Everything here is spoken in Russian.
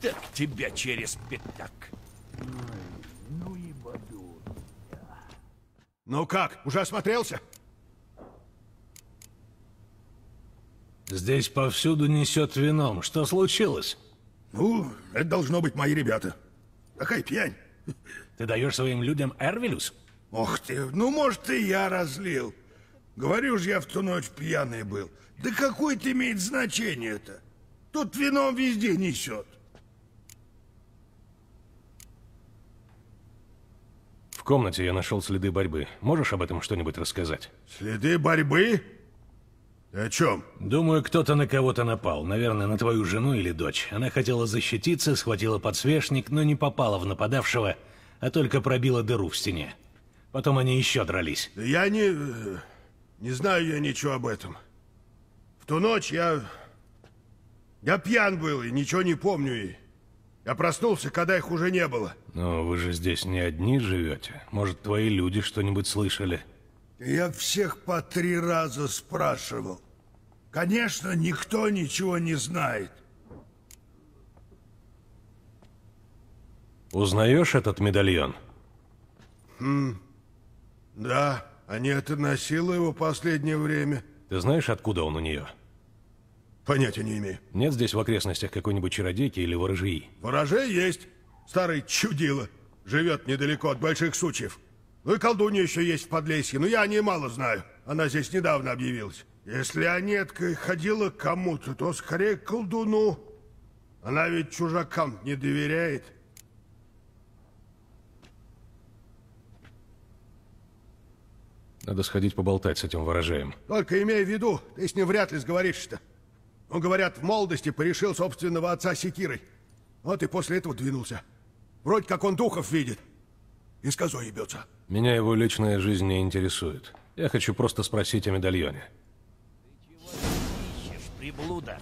Так тебя через пятак. Ну и баду. Ну как, уже осмотрелся? Здесь повсюду несет вином. Что случилось? Ну, это должно быть мои ребята. Какая пьянь. Ты даешь своим людям Эрвилюс? Ох ты, ну может и я разлил. Говорю же, я в ту ночь пьяный был. Да какое это имеет значение-то? Тут вином везде несет. комнате я нашел следы борьбы. Можешь об этом что-нибудь рассказать? Следы борьбы? О чем? Думаю, кто-то на кого-то напал. Наверное, на твою жену или дочь. Она хотела защититься, схватила подсвечник, но не попала в нападавшего, а только пробила дыру в стене. Потом они еще дрались. Я не... Э, не знаю я ничего об этом. В ту ночь я... Я пьян был и ничего не помню. И я проснулся, когда их уже не было. Но вы же здесь не одни живете. Может, твои люди что-нибудь слышали? Я всех по три раза спрашивал. Конечно, никто ничего не знает. Узнаешь этот медальон? Хм. Да, Анетта носила его последнее время. Ты знаешь, откуда он у нее? Понятия не имею. Нет здесь в окрестностях какой-нибудь чародейки или ворожии? Ворожей есть. Старый чудило. Живет недалеко от больших сучьев. Ну и колдунья еще есть в Подлесье, но я о ней мало знаю. Она здесь недавно объявилась. Если Анетка ходила к кому-то, то скорее к колдуну. Она ведь чужакам не доверяет. Надо сходить поболтать с этим выражаем. Только имей в виду, ты с ним вряд ли сговоришься-то. Он, ну, говорят, в молодости порешил собственного отца секирой. Вот и после этого двинулся. Вроде как он духов видит. И с козой ебется. Меня его личная жизнь не интересует. Я хочу просто спросить о медальоне. Ты чего ищешь, приблуда?